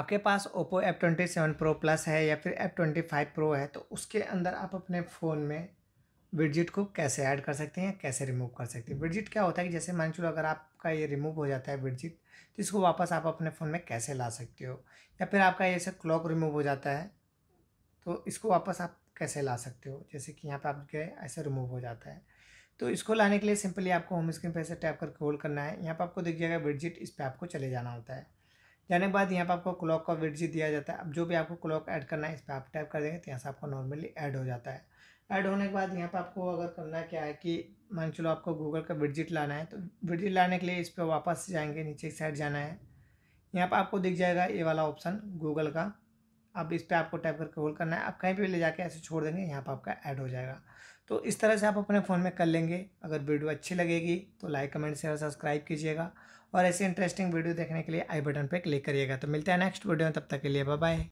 आपके पास Oppo F twenty seven pro plus है या फिर एफ ट्वेंटी फाइव प्रो है तो उसके अंदर आप अपने फ़ोन में विडजिट को कैसे ऐड कर सकते हैं कैसे रिमूव कर सकते हैं विडजिट क्या होता है कि जैसे मान चलो अगर आपका ये रिमूव हो जाता है विडजिट तो इसको वापस आप अपने फ़ोन में कैसे ला सकते हो या फिर आपका जैसे क्लॉक रिमूव हो जाता है तो इसको वापस आप कैसे ला सकते हो जैसे कि यहाँ पर आप गए ऐसे रिमूव हो जाता है तो इसको लाने के लिए सिंपली आपको होम स्क्रीन पर ऐसे टैप करके होल्ड करना है यहाँ पर आपको दिख जाएगा विडजिट इस पर आपको चले जाना होता है जाने के बाद यहाँ पर आपको क्लॉक का वेट जी दिया जाता है अब जो भी आपको क्लॉक ऐड करना है इस पर आप टाइप कर देंगे तो यहाँ से आपको नॉर्मली ऐड हो जाता है ऐड होने के बाद यहाँ पर आपको अगर करना क्या है कि मान चलो आपको गूगल का विडजिट लाना है तो विडजिट लाने के लिए इस पर वापस जाएंगे नीचे की साइड जाना है यहाँ पर आपको दिख जाएगा ये वाला ऑप्शन गूगल का अब इस पर आपको टाइप करके होल्ड करना है आप कहीं भी ले जाके ऐसे छोड़ देंगे यहाँ पर आपका ऐड हो जाएगा तो इस तरह से आप अपने फ़ोन में कर लेंगे अगर वीडियो अच्छी लगेगी तो लाइक कमेंट शेयर सब्सक्राइब कीजिएगा और ऐसे इंटरेस्टिंग वीडियो देखने के लिए आई बटन पर क्लिक करिएगा तो मिलते हैं नेक्स्ट वीडियो में तब तक के लिए बाय